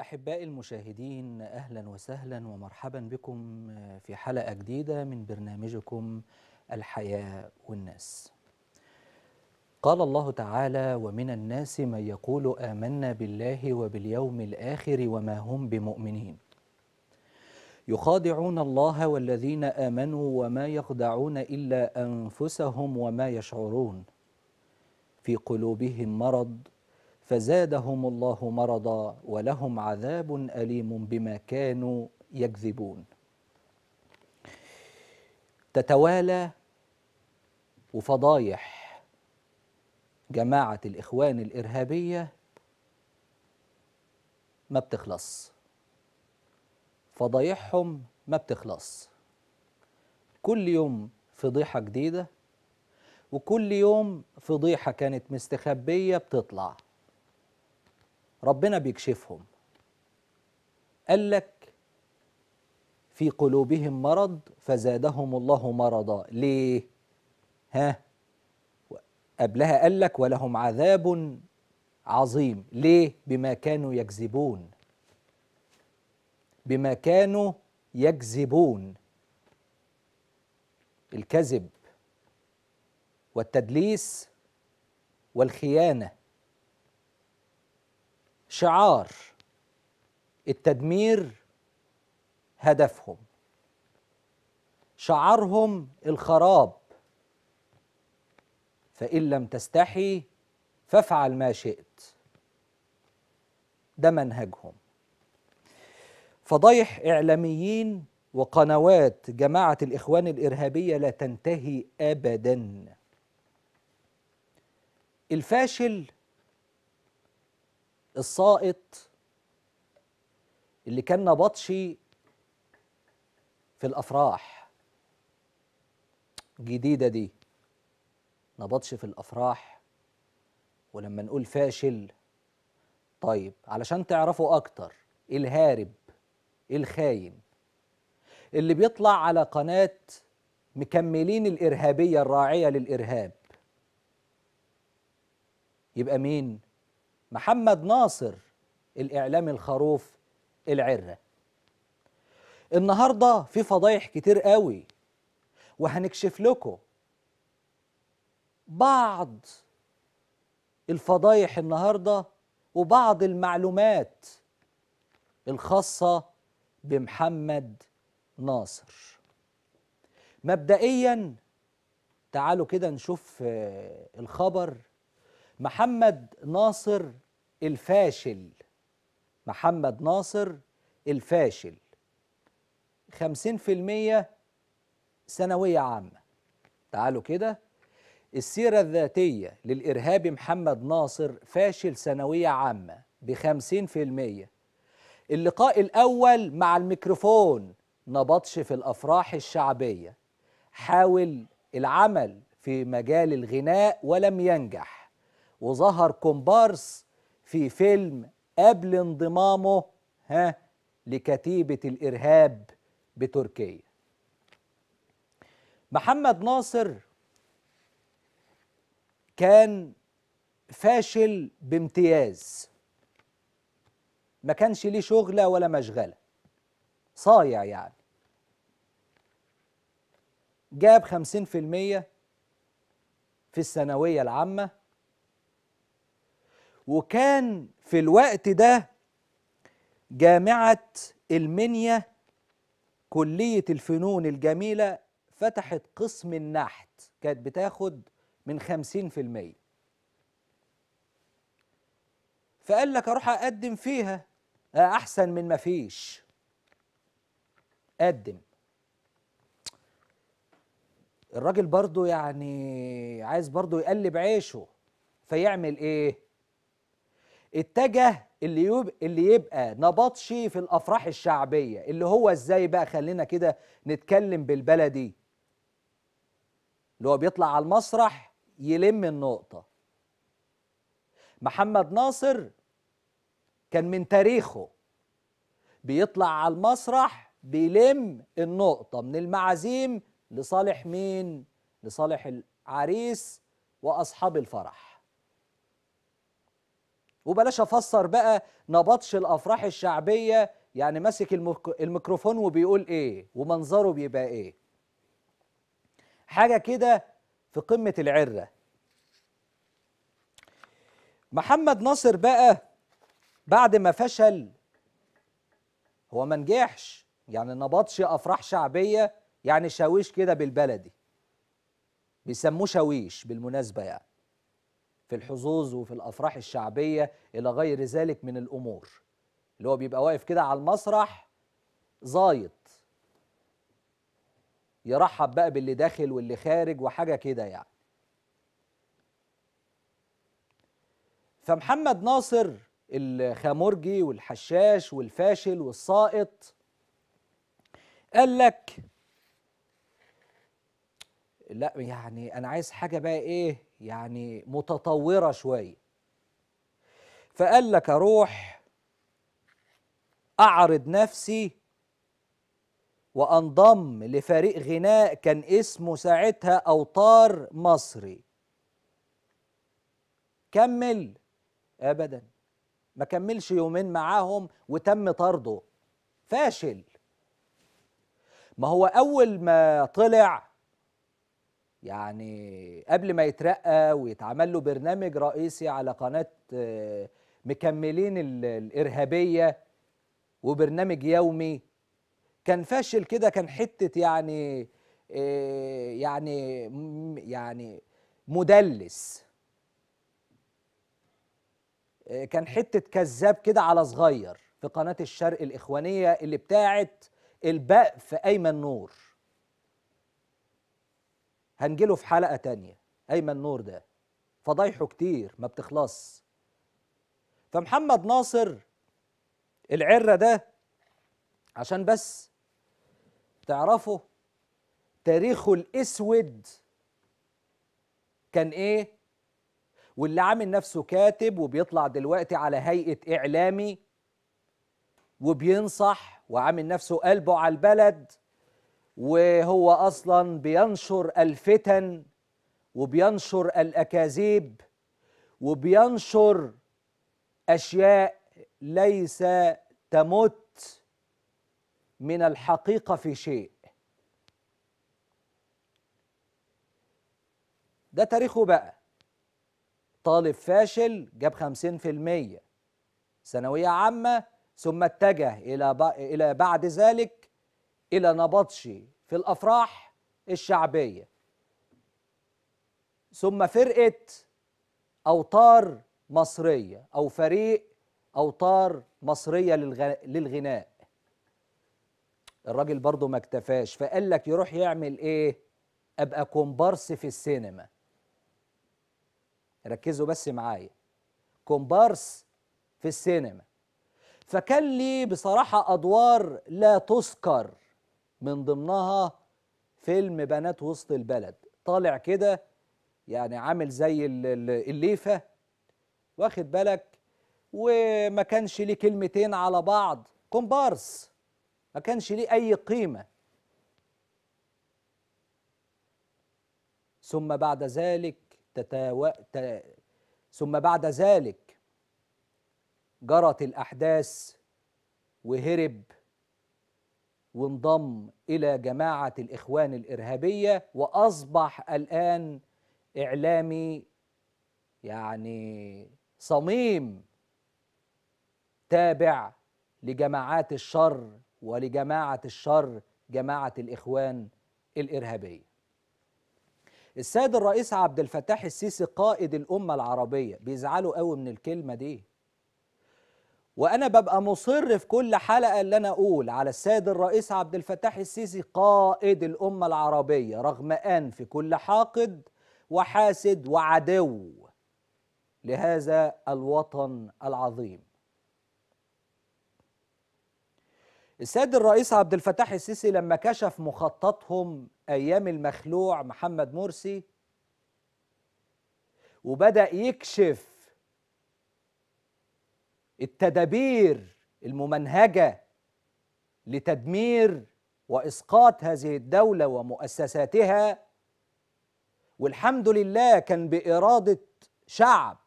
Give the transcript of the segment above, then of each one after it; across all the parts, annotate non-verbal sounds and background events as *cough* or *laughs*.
أحبائي المشاهدين أهلا وسهلا ومرحبا بكم في حلقة جديدة من برنامجكم الحياة والناس قال الله تعالى ومن الناس من يقول آمنا بالله وباليوم الآخر وما هم بمؤمنين يخادعون الله والذين آمنوا وما يخدعون إلا أنفسهم وما يشعرون في قلوبهم مرض فزادهم الله مرضا ولهم عذاب أليم بما كانوا يكذبون تتوالى وفضايح جماعة الإخوان الإرهابية ما بتخلص فضايحهم ما بتخلص كل يوم فضيحة جديدة وكل يوم فضيحة كانت مستخبية بتطلع ربنا بيكشفهم قال لك في قلوبهم مرض فزادهم الله مرضا ليه ها قبلها قال لك ولهم عذاب عظيم ليه بما كانوا يكذبون بما كانوا يكذبون الكذب والتدليس والخيانه شعار التدمير هدفهم شعارهم الخراب فان لم تستحي فافعل ما شئت ده منهجهم فضايح اعلاميين وقنوات جماعه الاخوان الارهابيه لا تنتهي ابدا الفاشل الساقط اللي كان نبطشي في الافراح جديده دي نبطشي في الافراح ولما نقول فاشل طيب علشان تعرفوا اكتر إيه الهارب إيه الخاين اللي بيطلع على قناه مكملين الارهابيه الراعيه للارهاب يبقى مين محمد ناصر الإعلامي الخروف العرة النهاردة في فضايح كتير قوي وهنكشف لكم بعض الفضايح النهاردة وبعض المعلومات الخاصة بمحمد ناصر مبدئيا تعالوا كده نشوف آه، الخبر محمد ناصر الفاشل محمد ناصر الفاشل 50% ثانوية عامة تعالوا كده السيرة الذاتية للإرهابي محمد ناصر فاشل ثانوية عامة بخمسين في المية اللقاء الأول مع الميكروفون نبطش في الأفراح الشعبية حاول العمل في مجال الغناء ولم ينجح وظهر كومبارس في فيلم قبل انضمامه ها لكتيبة الإرهاب بتركيا محمد ناصر كان فاشل بامتياز ما كانش ليه شغلة ولا مشغلة صايع يعني جاب خمسين في المية في الثانوية العامة وكان في الوقت ده جامعة المنيا كلية الفنون الجميلة فتحت قسم النحت كانت بتاخد من خمسين في المية فقال لك أروح أقدم فيها آه، أحسن من ما فيش قدم الراجل برضه يعني عايز برضه يقلب عيشه فيعمل إيه؟ اتجه اللي يبقى, اللي يبقى نبطشي في الافراح الشعبيه اللي هو ازاي بقى خلينا كده نتكلم بالبلدي اللي هو بيطلع على المسرح يلم النقطه محمد ناصر كان من تاريخه بيطلع على المسرح بيلم النقطه من المعازيم لصالح مين لصالح العريس واصحاب الفرح وبلاش افسر بقى نبطش الافراح الشعبيه يعني ماسك الميكروفون وبيقول ايه ومنظره بيبقى ايه حاجه كده في قمه العره محمد ناصر بقى بعد ما فشل هو ما نجحش يعني نبطش افراح شعبيه يعني شاويش كده بالبلدي بيسموه شاويش بالمناسبه يعني في الحظوظ وفي الافراح الشعبيه الى غير ذلك من الامور اللي هو بيبقى واقف كده على المسرح زايط يرحب بقى باللي داخل واللي خارج وحاجه كده يعني فمحمد ناصر الخامرجي والحشاش والفاشل والسائط قال لك لا يعني انا عايز حاجه بقى ايه يعني متطورة شوية فقال لك أروح أعرض نفسي وانضم لفريق غناء كان اسمه ساعتها أوطار مصري كمل أبدا ما كملش يومين معاهم وتم طرده فاشل ما هو أول ما طلع يعني قبل ما يترقى ويتعمل له برنامج رئيسي على قناة آه، مكملين الإرهابية وبرنامج يومي كان فاشل كده كان حتة يعني آه، يعني يعني مدلس آه، كان حتة كذاب كده على صغير في قناة الشرق الإخوانية اللي بتاعت في أيمن نور هنجيله في حلقه تانية ايمن نور ده فضايحه كتير ما بتخلص فمحمد ناصر العره ده عشان بس تعرفوا تاريخه الاسود كان ايه واللي عامل نفسه كاتب وبيطلع دلوقتي على هيئه اعلامي وبينصح وعامل نفسه قلبه على البلد وهو اصلا بينشر الفتن وبينشر الاكاذيب وبينشر اشياء ليس تمت من الحقيقه في شيء ده تاريخه بقى طالب فاشل جاب 50% ثانويه عامه ثم اتجه الى الى بعد ذلك إلى نبطشي في الأفراح الشعبية ثم فرقة أوتار مصرية أو فريق أوتار مصرية للغناء الراجل برضه ما اكتفاش فقال لك يروح يعمل ايه ابقى كومبارس في السينما ركزوا بس معايا كومبارس في السينما فكان لي بصراحة أدوار لا تذكر من ضمنها فيلم بنات وسط البلد طالع كده يعني عامل زي الليفة واخد بالك وما كانش ليه كلمتين على بعض كومبارس ما كانش ليه أي قيمة ثم بعد ذلك تتاو... ت... ثم بعد ذلك جرت الأحداث وهرب وانضم إلى جماعة الإخوان الإرهابية وأصبح الآن إعلامي يعني صميم تابع لجماعات الشر ولجماعة الشر جماعة الإخوان الإرهابية السيد الرئيس عبد الفتاح السيسي قائد الأمة العربية بيزعلوا قوي من الكلمة دي وانا ببقى مصر في كل حلقه اللي انا اقول على السيد الرئيس عبد الفتاح السيسي قائد الامه العربيه رغم ان في كل حاقد وحاسد وعدو لهذا الوطن العظيم السيد الرئيس عبد الفتاح السيسي لما كشف مخططهم ايام المخلوع محمد مرسي وبدا يكشف التدابير الممنهجه لتدمير واسقاط هذه الدوله ومؤسساتها والحمد لله كان باراده شعب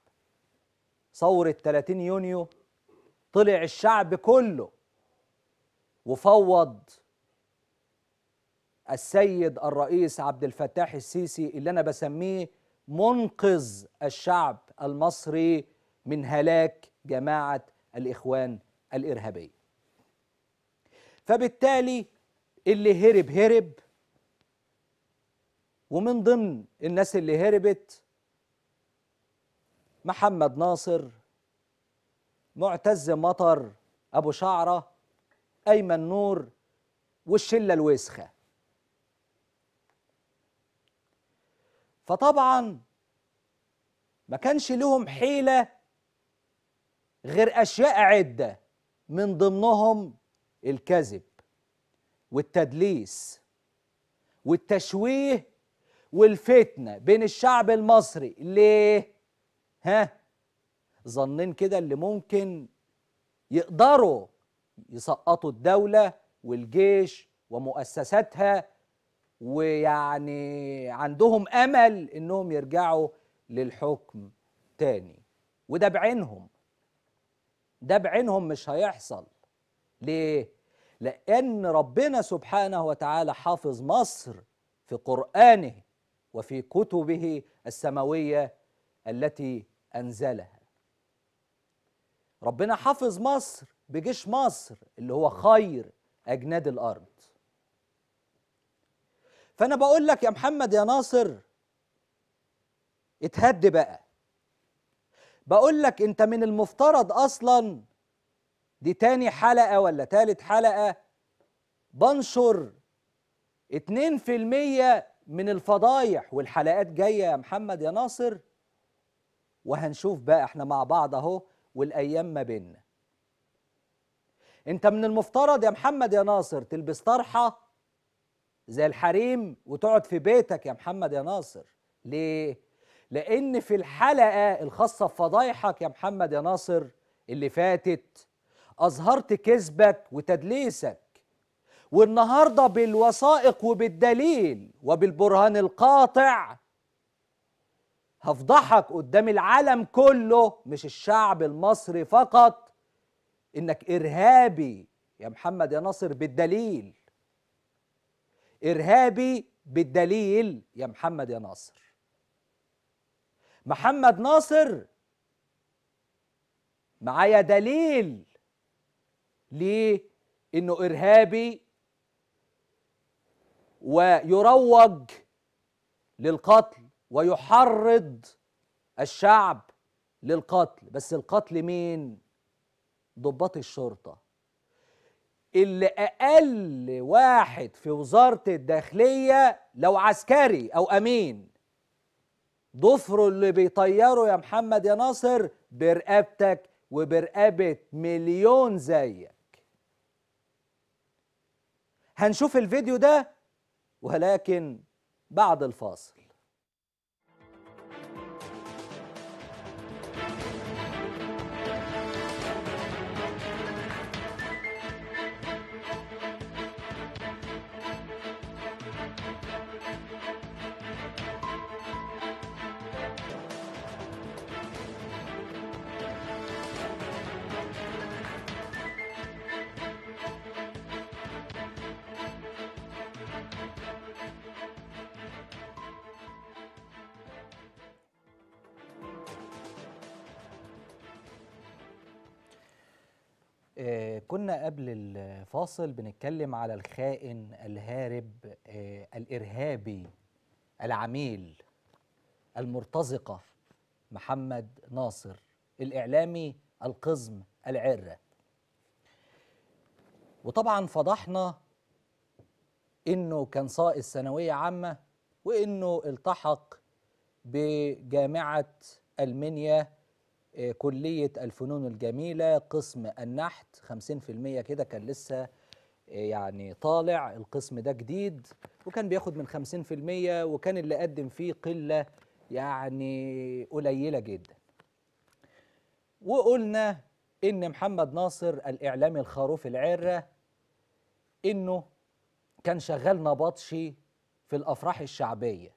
ثوره 30 يونيو طلع الشعب كله وفوض السيد الرئيس عبد الفتاح السيسي اللي انا بسميه منقذ الشعب المصري من هلاك جماعة الإخوان الإرهابية فبالتالي اللي هرب هرب ومن ضمن الناس اللي هربت محمد ناصر معتز مطر أبو شعرة أيمن نور والشلة الوسخة فطبعا ما كانش لهم حيلة غير أشياء عدة من ضمنهم الكذب والتدليس والتشويه والفتنة بين الشعب المصري ليه؟ ها؟ ظنين كده اللي ممكن يقدروا يسقطوا الدولة والجيش ومؤسساتها ويعني عندهم أمل إنهم يرجعوا للحكم تاني وده بعينهم ده بعينهم مش هيحصل ليه لان ربنا سبحانه وتعالى حافظ مصر في قرانه وفي كتبه السماويه التي انزلها ربنا حافظ مصر بجيش مصر اللي هو خير اجناد الارض فانا بقول لك يا محمد يا ناصر اتهد بقى بقول لك انت من المفترض اصلا دي تاني حلقه ولا تالت حلقه بنشر 2% من الفضايح والحلقات جايه يا محمد يا ناصر وهنشوف بقى احنا مع بعض اهو والايام ما بيننا انت من المفترض يا محمد يا ناصر تلبس طرحه زي الحريم وتقعد في بيتك يا محمد يا ناصر ليه لأن في الحلقة الخاصة بفضايحك يا محمد يا ناصر اللي فاتت أظهرت كذبك وتدليسك والنهاردة بالوثائق وبالدليل وبالبرهان القاطع هفضحك قدام العالم كله مش الشعب المصري فقط انك ارهابي يا محمد يا ناصر بالدليل ارهابي بالدليل يا محمد يا ناصر محمد ناصر معايا دليل ليه انه ارهابي ويروج للقتل ويحرض الشعب للقتل بس القتل مين ضباط الشرطه اللي اقل واحد في وزاره الداخليه لو عسكري او امين ضفر اللي بيطيره يا محمد يا ناصر برقبتك وبرقبة مليون زيك هنشوف الفيديو ده ولكن بعد الفاصل آه، كنا قبل الفاصل بنتكلم على الخائن الهارب آه، الارهابي العميل المرتزقه محمد ناصر الاعلامي القزم العره وطبعا فضحنا انه كان صائد ثانويه عامه وانه التحق بجامعه المنيا آه، كلية الفنون الجميلة قسم النحت 50% كده كان لسه آه، يعني طالع القسم ده جديد وكان بياخد من 50% وكان اللي قدم فيه قلة يعني قليلة جدا وقلنا إن محمد ناصر الإعلامي الخروف العرة إنه كان شغال نبطشي في الأفراح الشعبية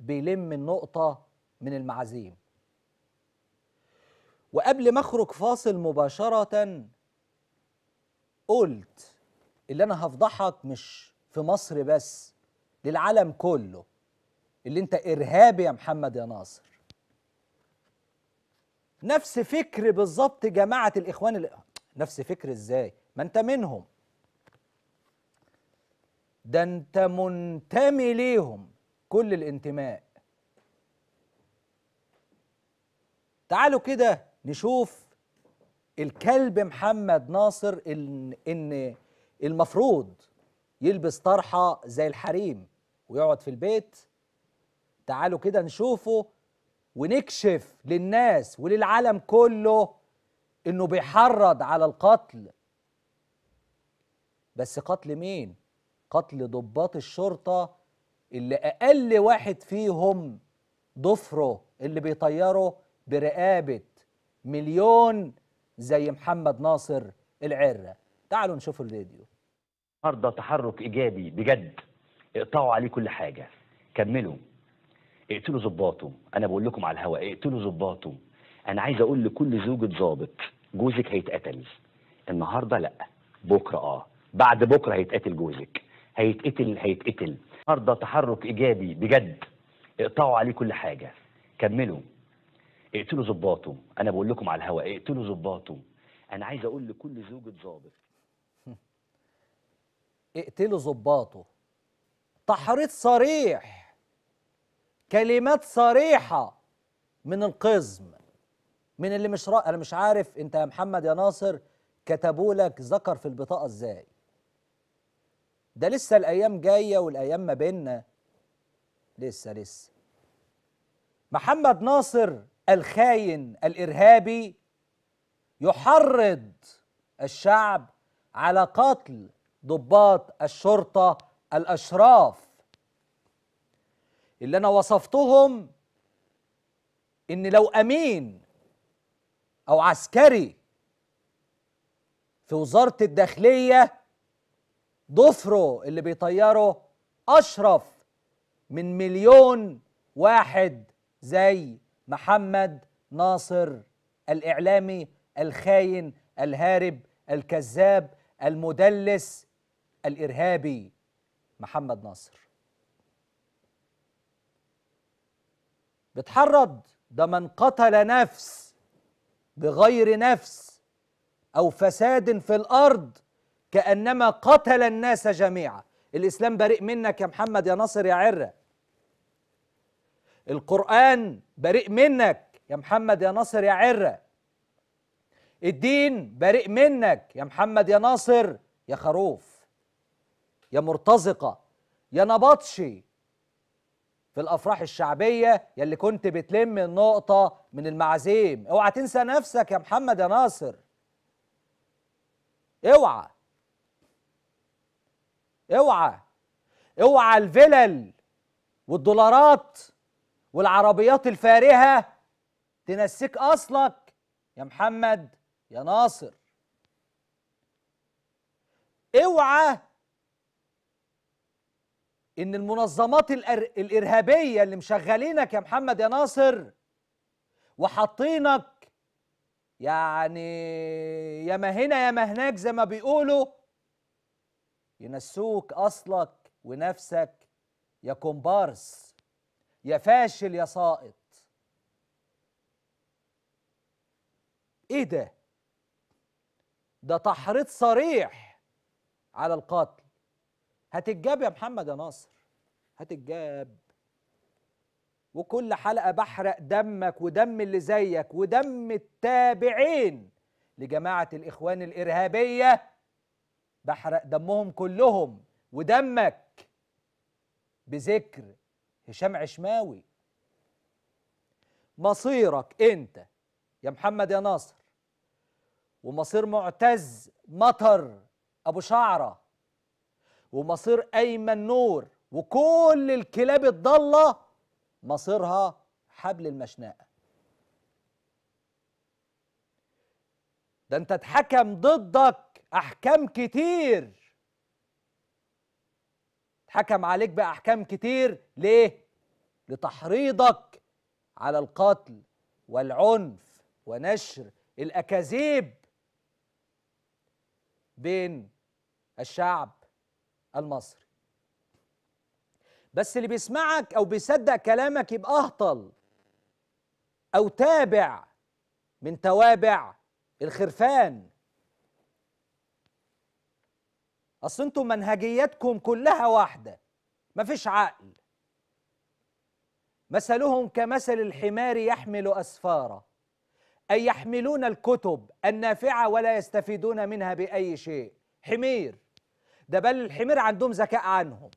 بيلم النقطة من المعازيم وقبل ما اخرج فاصل مباشره قلت اللي انا هفضحك مش في مصر بس للعالم كله اللي انت ارهابي يا محمد يا ناصر نفس فكر بالظبط جماعه الاخوان اللي... نفس فكر ازاي ما انت منهم ده انت منتمي ليهم كل الانتماء تعالوا كده نشوف الكلب محمد ناصر إن, إن المفروض يلبس طرحة زي الحريم ويقعد في البيت تعالوا كده نشوفه ونكشف للناس وللعالم كله إنه بيحرض على القتل بس قتل مين؟ قتل ضباط الشرطة اللي أقل واحد فيهم ضفره اللي بيطيره برقابة مليون زي محمد ناصر العره تعالوا نشوف الفيديو النهارده تحرك ايجابي بجد اقطعوا عليه كل حاجه كملوا اقتلوا ظباطه انا بقول لكم على الهواء اقتلوا ظباطه انا عايز اقول لكل زوجة ظابط جوزك هيتقتل النهارده لا بكره اه بعد بكره هيتقتل جوزك هيتقتل هيتقتل النهارده تحرك ايجابي بجد اقطعوا عليه كل حاجه كملوا اقتلوا ظباطه انا بقول لكم على الهواء اقتلوا ظباطه انا عايز اقول لكل زوجة ظابط *laughs* اقتلوا ظباطه تحريض صريح كلمات صريحة من القزم من اللي مش رأ... انا مش عارف انت يا محمد يا ناصر كتبوا لك ذكر في البطاقة ازاي ده لسه الايام جاية والايام ما بيننا لسه لسه محمد ناصر الخاين الارهابي يحرض الشعب على قتل ضباط الشرطه الاشراف اللي انا وصفتهم ان لو امين او عسكري في وزاره الداخليه ضفره اللي بيطيره اشرف من مليون واحد زي محمد ناصر الإعلامي الخاين الهارب الكذاب المدلس الإرهابي محمد ناصر بتحرض ده من قتل نفس بغير نفس أو فساد في الأرض كأنما قتل الناس جميعا الإسلام بريء منك يا محمد يا ناصر يا عرة القرآن بريء منك يا محمد يا ناصر يا عرة الدين بريء منك يا محمد يا ناصر يا خروف يا مرتزقة يا نبطشي في الافراح الشعبيه يلي كنت بتلم النقطه من المعازيم اوعى تنسى نفسك يا محمد يا ناصر اوعى اوعى اوعى الفلل والدولارات والعربيات الفارهة تنسيك أصلك يا محمد يا ناصر اوعى ان المنظمات الارهابيه اللي مشغلينك يا محمد يا ناصر وحاطينك يعني يا ما هنا يا ما هناك زي ما بيقولوا ينسوك اصلك ونفسك يا كومبارس يا فاشل يا سائط ايه ده ده تحريض صريح على القتل هتتجاب يا محمد يا ناصر هتتجاب وكل حلقه بحرق دمك ودم اللي زيك ودم التابعين لجماعه الاخوان الارهابيه بحرق دمهم كلهم ودمك بذكر هشام عشماوي مصيرك انت يا محمد يا ناصر ومصير معتز مطر ابو شعره ومصير ايمن نور وكل الكلاب الضاله مصيرها حبل المشنقه ده انت اتحكم ضدك احكام كتير اتحكم عليك باحكام كتير ليه لتحريضك على القتل والعنف ونشر الاكاذيب بين الشعب المصري بس اللي بيسمعك او بيصدق كلامك يبقى اهطل او تابع من توابع الخرفان اصل انتم منهجيتكم كلها واحده مفيش عقل مثلهم كمثل الحمار يحمل اسفارا اي يحملون الكتب النافعه ولا يستفيدون منها باي شيء حمير ده بل الحمير عندهم ذكاء عنهم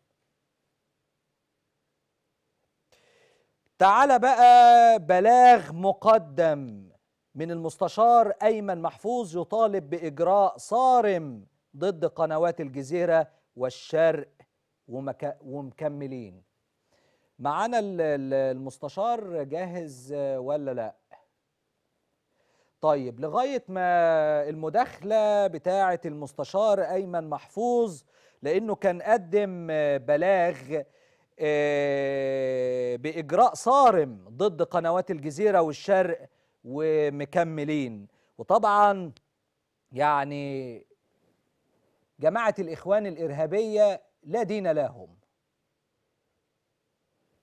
تعال بقى بلاغ مقدم من المستشار ايمن محفوظ يطالب باجراء صارم ضد قنوات الجزيرة والشرق ومك... ومكملين معانا المستشار جاهز آه، ولا لا طيب لغاية ما المداخلة بتاعة المستشار أيمن محفوظ لأنه كان قدم آه، بلاغ آه، بإجراء صارم ضد قنوات الجزيرة والشرق ومكملين وطبعا يعني جماعة الإخوان الإرهابية لا دين لهم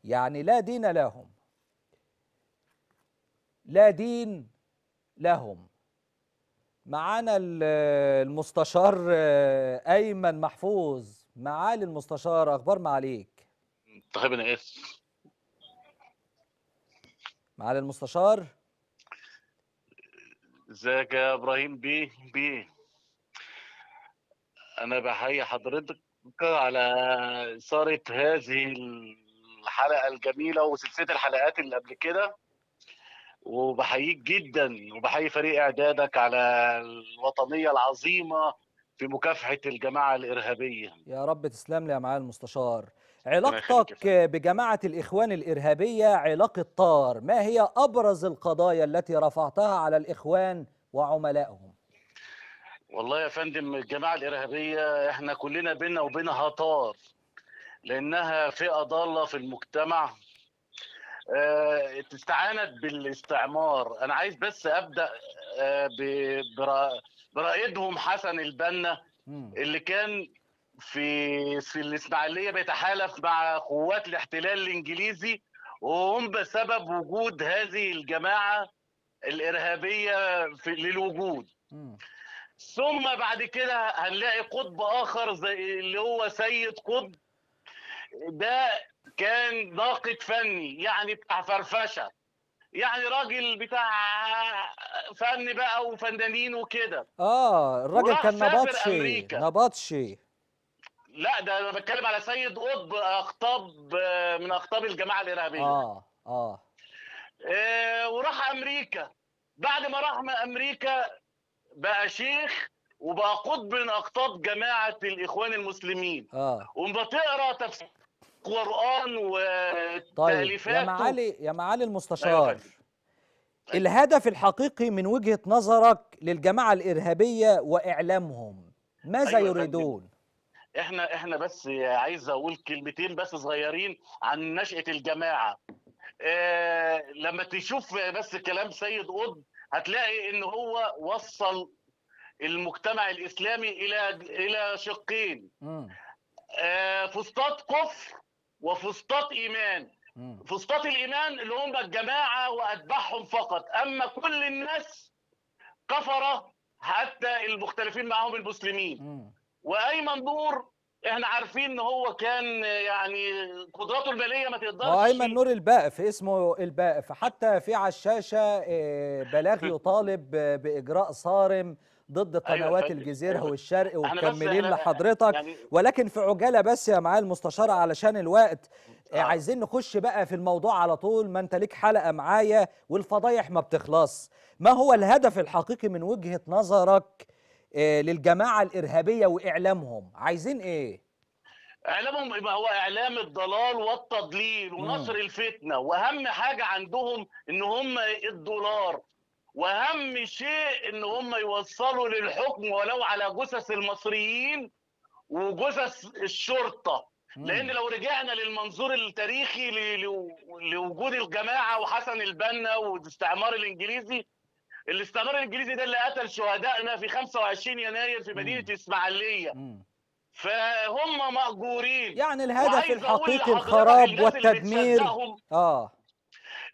يعني لا دين لهم لا دين لهم معانا المستشار أيمن محفوظ معالي المستشار أخبار معاليك طيب أنا اسف إيه؟ معالي المستشار ازيك يا ابراهيم بيه بيه أنا بحيي حضرتك على إثارة هذه الحلقة الجميلة وسلسلة الحلقات اللي قبل كده وبحييك جدا وبحيي فريق إعدادك على الوطنية العظيمة في مكافحة الجماعة الإرهابية يا رب تسلم لي يا معالي المستشار علاقتك بجماعة الإخوان الإرهابية علاقة طار ما هي أبرز القضايا التي رفعتها على الإخوان وعملائهم والله يا فندم الجماعه الارهابيه احنا كلنا بينا وبينها طار لانها فئه ضاله في المجتمع استعانت آه، بالاستعمار انا عايز بس ابدا آه، برائدهم حسن البنا اللي كان في في الاسماعيليه بيتحالف مع قوات الاحتلال الانجليزي وهم بسبب وجود هذه الجماعه الارهابيه في للوجود ثم بعد كده هنلاقي قطب اخر زي اللي هو سيد قطب ده كان ناقد فني يعني بتاع فرفشه يعني راجل بتاع فن بقى وفنانين وكده اه الراجل كان نبطشي نبطشي لا ده انا بتكلم على سيد قطب اخطاب من اخطاب الجماعه الارهابيه اه اه, آه وراح امريكا بعد ما راح امريكا بقى شيخ وبقى قطب من اقطاب جماعه الاخوان المسلمين اه وبتقرا تفسير قران وتاليفات طيب. يا معالي يا معالي المستشار أيوة. الهدف الحقيقي من وجهه نظرك للجماعه الارهابيه واعلامهم ماذا أيوة يريدون احنا احنا بس عايز اقول كلمتين بس صغيرين عن نشاه الجماعه إيه لما تشوف بس كلام سيد قطب هتلاقي ان هو وصل المجتمع الاسلامي الى الى شقين آه، فسطاط كفر وفسطاط ايمان فسطاط الايمان اللي هم الجماعه واتباعهم فقط اما كل الناس كفره حتى المختلفين معهم المسلمين وايمن منظور احنا عارفين ان هو كان يعني قدراته الماليه ما تقدرش وايمن نور الباقف اسمه الباقف حتى في على الشاشه آه، بلاغ *laughs* يطالب باجراء صارم ضد أيوة، قنوات أيوة الجزيره والشرق ومكملين لحضرتك يعني ولكن في عجاله بس يا معالي المستشار علشان الوقت آه،, آه. عايزين نخش بقى في الموضوع على طول ما انت ليك حلقه معايا والفضايح ما بتخلص ما هو الهدف الحقيقي من وجهه نظرك آه، للجماعه الارهابيه واعلامهم عايزين ايه اعلامهم يبقى هو اعلام الضلال والتضليل ونصر الفتنه واهم حاجه عندهم ان هم الدولار واهم شيء ان هم يوصلوا للحكم ولو على جثث المصريين وجثث الشرطه لان لو رجعنا للمنظور التاريخي لوجود الجماعه وحسن البنا والاستعمار الانجليزي الاستعمار الانجليزي ده اللي قتل شهدائنا في 25 يناير في مدينه اسماعيليه فهم مأجورين يعني الهدف الحقيقي الخراب والتدمير اه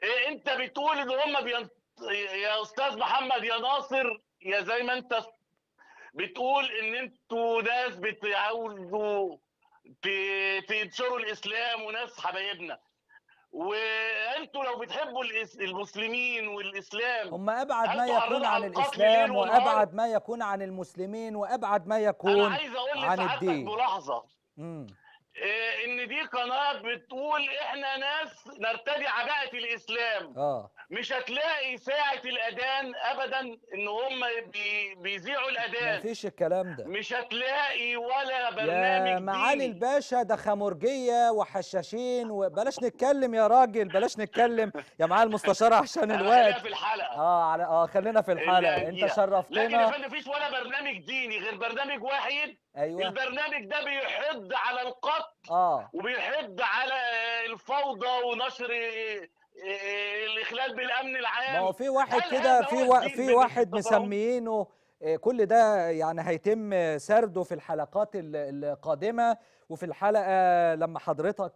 إيه انت بتقول ان هم بينط... يا استاذ محمد يا ناصر يا زي ما انت بتقول ان انتوا ناس بتعاوزوا تنشروا الاسلام وناس حبايبنا وانتوا لو بتحبوا المسلمين والاسلام هم ابعد ما يكون عن الاسلام وابعد ما يكون عن المسلمين وابعد ما يكون عن الدين أنا عايز أقول عن الدين ملاحظه آه، ان دي قناه بتقول احنا ناس نرتدي عباءه الاسلام اه مش هتلاقي ساعه الاذان ابدا ان هم بيذيعوا الاذان مفيش الكلام ده مش هتلاقي ولا برنامج يا معالي الباشا ده خمرجيه وحشاشين وبلاش نتكلم يا راجل بلاش نتكلم يا معالي المستشار عشان الوقت خلينا في الحلقه اه على اه خلينا في الحلقه انت شرفتنا لكن يا فندم مفيش ولا برنامج ديني غير برنامج واحد ايوه البرنامج ده بيحض على القتل بالظبط آه. وبيحض على الفوضى ونشر آه، آه، الاخلال بالامن العام ما هو في واحد كده في و... في واحد مسميينه كل ده يعني هيتم سرده في الحلقات القادمه وفي الحلقه لما حضرتك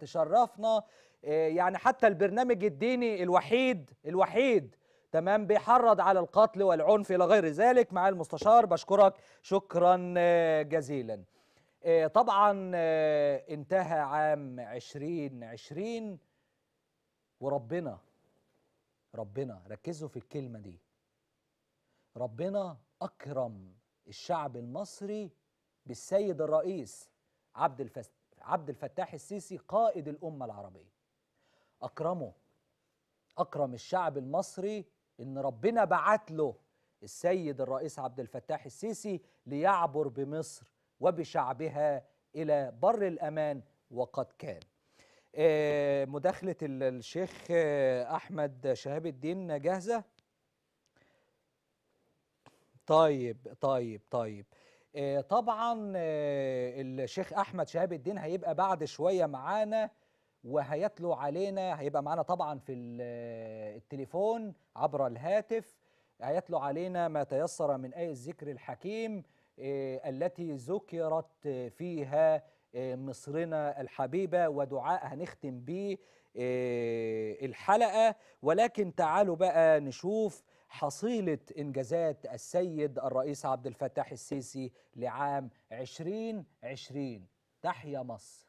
تشرفنا يعني حتى البرنامج الديني الوحيد الوحيد تمام بيحرض على القتل والعنف الى غير ذلك مع المستشار بشكرك شكرا جزيلا آه، طبعا آه، انتهى عام 2020 وربنا ربنا ركزوا في الكلمة دي ربنا أكرم الشعب المصري بالسيد الرئيس عبد الفس... عبد الفتاح السيسي قائد الأمة العربية أكرمه أكرم الشعب المصري إن ربنا بعت له السيد الرئيس عبد الفتاح السيسي ليعبر بمصر وبشعبها إلى بر الأمان وقد كان آه، مداخلة الشيخ أحمد شهاب الدين جاهزة طيب طيب طيب آه، طبعا آه، الشيخ أحمد شهاب الدين هيبقى بعد شوية معانا وهيتلو علينا هيبقى معانا طبعا في التليفون عبر الهاتف هيتلو علينا ما تيسر من آي الذكر الحكيم آه، التي ذكرت فيها آه، مصرنا الحبيبة ودعاء هنختم بيه آه، الحلقة ولكن تعالوا بقى نشوف حصيلة إنجازات السيد الرئيس عبد الفتاح السيسي لعام 2020 تحيا مصر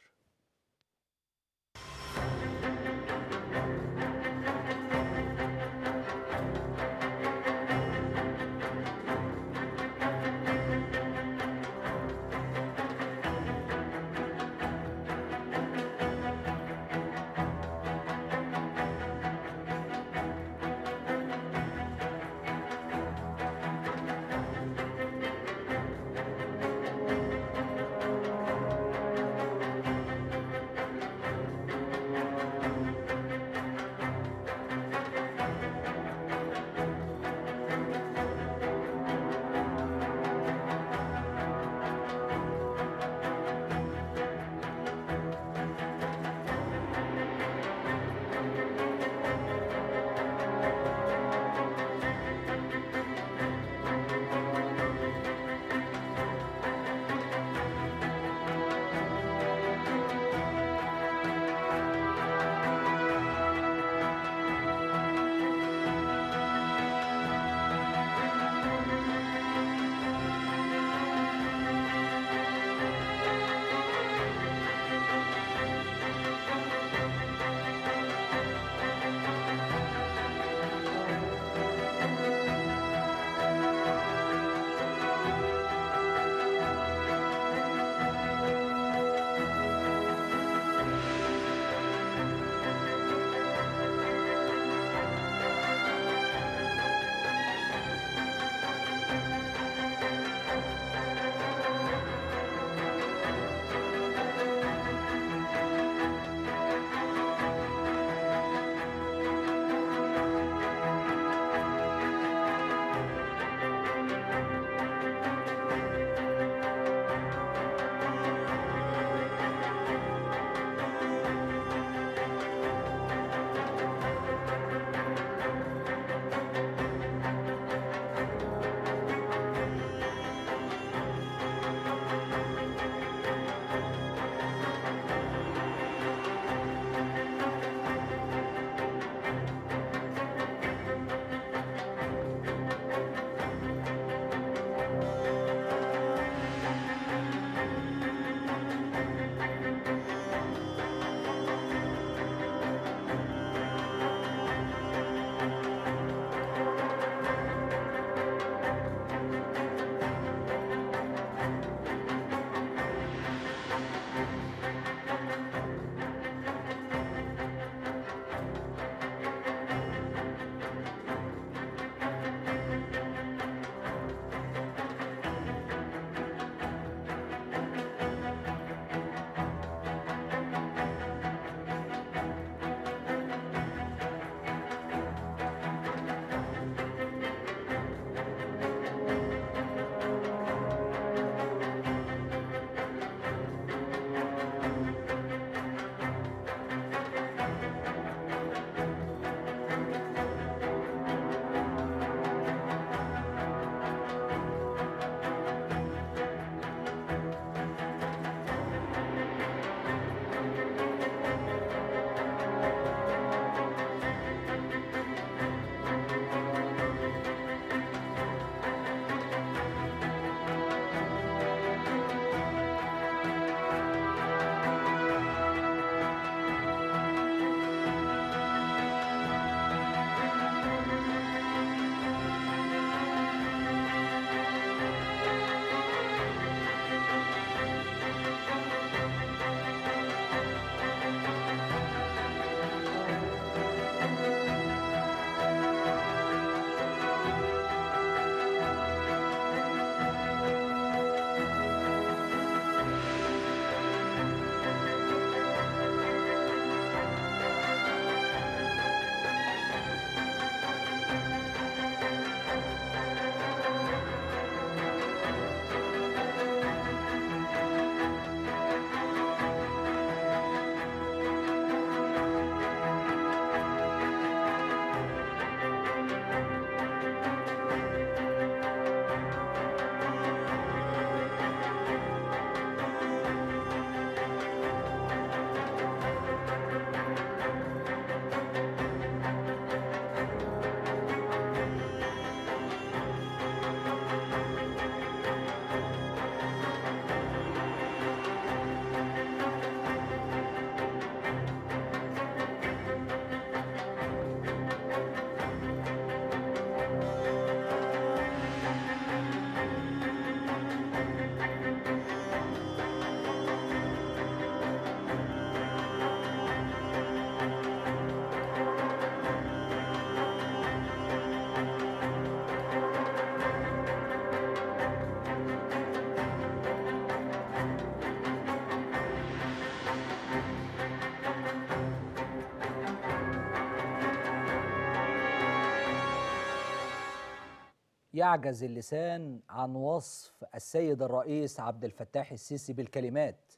يعجز اللسان عن وصف السيد الرئيس عبد الفتاح السيسي بالكلمات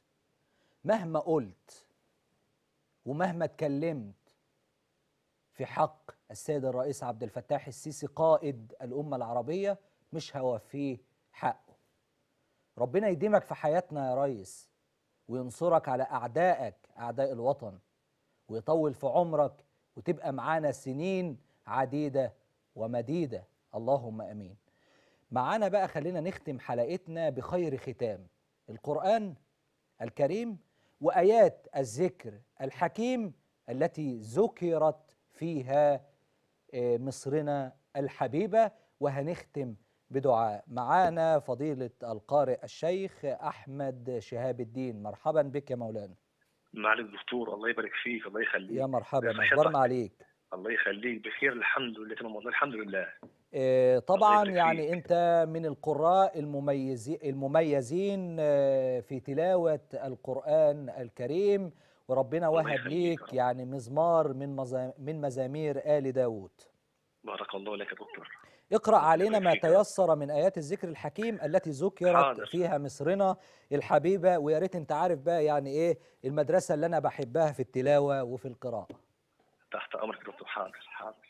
مهما قلت ومهما اتكلمت في حق السيد الرئيس عبد الفتاح السيسي قائد الأمة العربية مش هوفيه حقه ربنا يديمك في حياتنا يا ريس وينصرك على أعدائك أعداء الوطن ويطول في عمرك وتبقى معانا سنين عديدة ومديدة اللهم امين معانا بقى خلينا نختم حلقتنا بخير ختام القرآن الكريم وآيات الذكر الحكيم التي ذكرت فيها آه، مصرنا الحبيبة وهنختم بدعاء معانا فضيلة القارئ الشيخ أحمد شهاب الدين مرحبا بك يا مولانا معالي الدكتور الله يبارك فيك الله يخليك يا مرحبا أخبرنا عليك الله يخليك بخير الحمد لله الحمد لله آه، طبعا يعني انت من القراء المميزين آه، في تلاوه القران الكريم وربنا وهب ليك يعني مزمار من من مزامير ال داوود بارك الله لك يا دكتور اقرأ علينا ما تيسر من آيات الذكر الحكيم التي ذكرت فيها مصرنا الحبيبة ويا ريت أنت عارف بقى يعني إيه المدرسة اللي أنا بحبها في التلاوة وفي القراءة تحت أمرك دكتور حاضر حاضر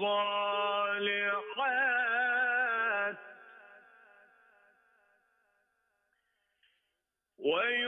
والصالحات ويؤمن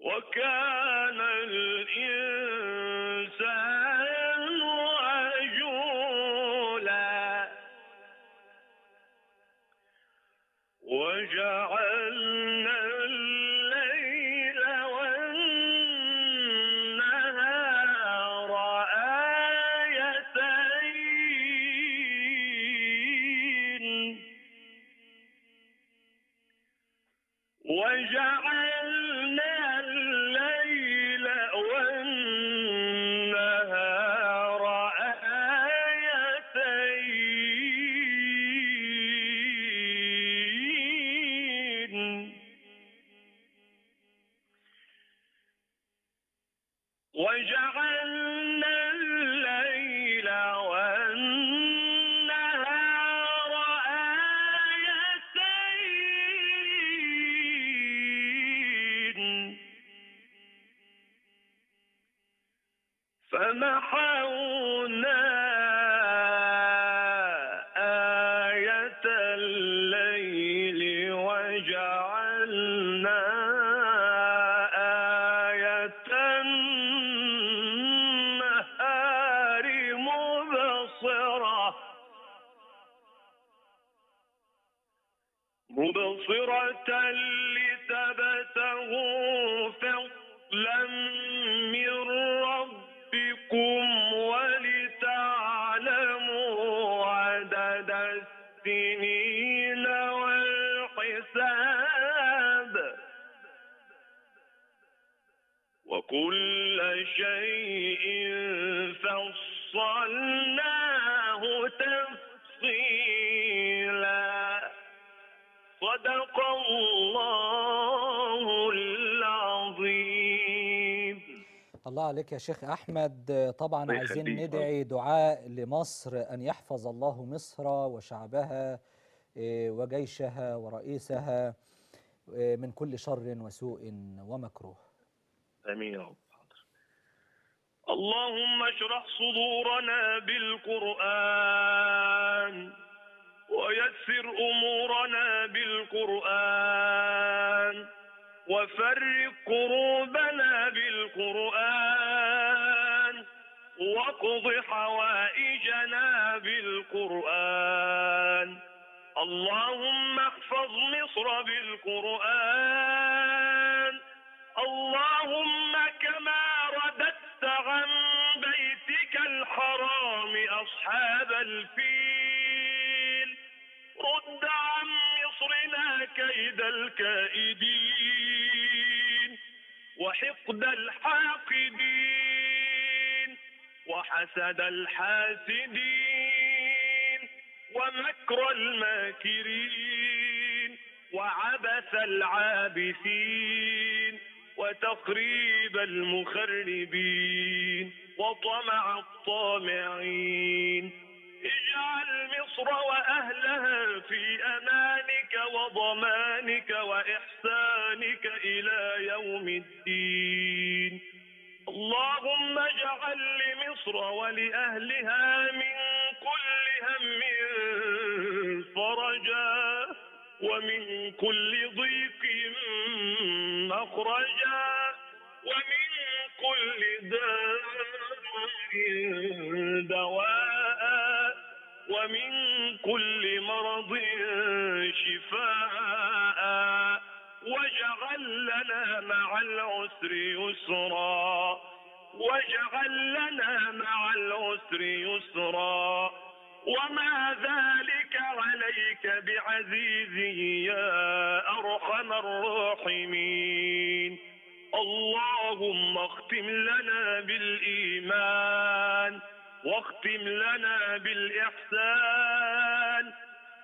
وكان مبصرة لتبته فضلا من ربكم ولتعلموا عدد السنين والحساب وكل شيء فصلناه تفصيلا صدق الله العظيم الله عليك يا شيخ أحمد طبعا عايزين ندعي دعاء لمصر أن يحفظ الله مصر وشعبها إيه، وجيشها ورئيسها إيه، من كل شر وسوء ومكروه امين يا رب اللهم اشرح صدورنا بالقران ويسر أمورنا بالقرآن وفرق قروبنا بالقرآن واقض حوائجنا بالقرآن اللهم احفظ مصر بالقرآن اللهم كما رددت عن بيتك الحرام أصحاب الفيل كيد الكائدين وحقد الحاقدين وحسد الحاسدين ومكر الماكرين وعبث العابثين وتقريب المخربين وطمع الطامعين اجعل مصر وأهلها في أمان وضمانك وإحسانك إلى يوم الدين اللهم اجعل لمصر ولأهلها من كل هم فرجا ومن كل ضيق مخرجا ومن كل داء دواء ومن كل مرض شفاء واجعل لنا مع العسر يسرا واجعل لنا مع العسر يسرا وما ذلك عليك بعزيز يا أرحم الراحمين اللهم اختم لنا بالإيمان واختم لنا بالإحسان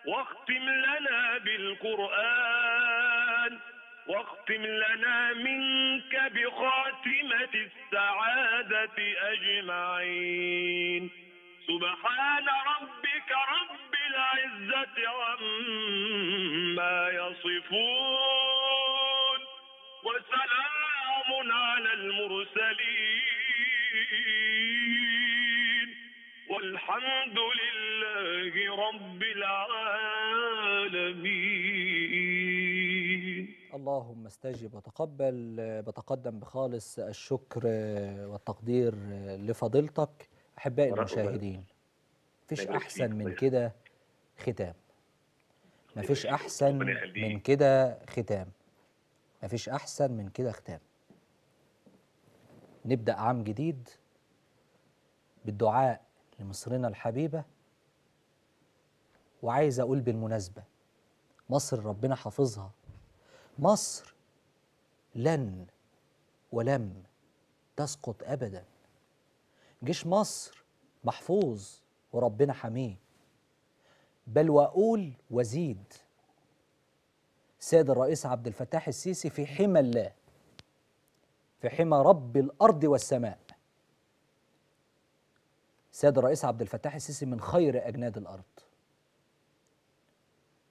واختم لنا بالقرآن واختم لنا منك بخاتمة السعادة أجمعين سبحان ربك رب العزة عما يصفون وسلام على المرسلين الحمد لله رب العالمين اللهم استجب وتقبل بتقدم بخالص الشكر والتقدير لفضيلتك أحبائي المشاهدين مفيش أحسن من طيب. كده ختام مفيش أحسن من كده ختام مفيش أحسن من كده ختام نبدأ عام جديد بالدعاء لمصرنا الحبيبة وعايز أقول بالمناسبة مصر ربنا حافظها مصر لن ولم تسقط أبدا جيش مصر محفوظ وربنا حميه بل وأقول وزيد سيد الرئيس عبد الفتاح السيسي في حمى الله في حمى رب الأرض والسماء السيد الرئيس عبد الفتاح السيسي من خير أجناد الأرض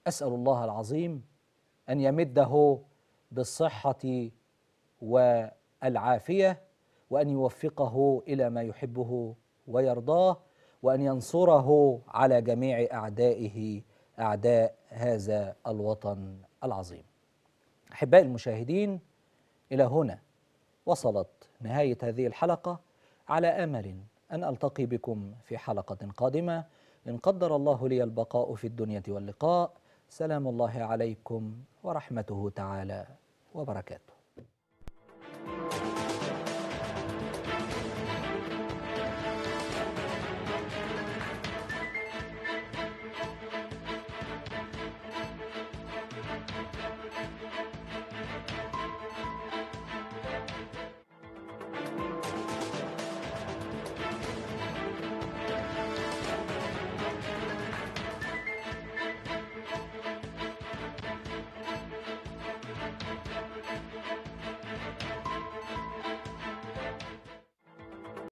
أسأل الله العظيم أن يمده بالصحة والعافية وأن يوفقه إلى ما يحبه ويرضاه وأن ينصره على جميع أعدائه أعداء هذا الوطن العظيم أحبائي المشاهدين إلى هنا وصلت نهاية هذه الحلقة على أمل أن ألتقي بكم في حلقة قادمة إن قدر الله لي البقاء في الدنيا واللقاء سلام الله عليكم ورحمته تعالى وبركاته.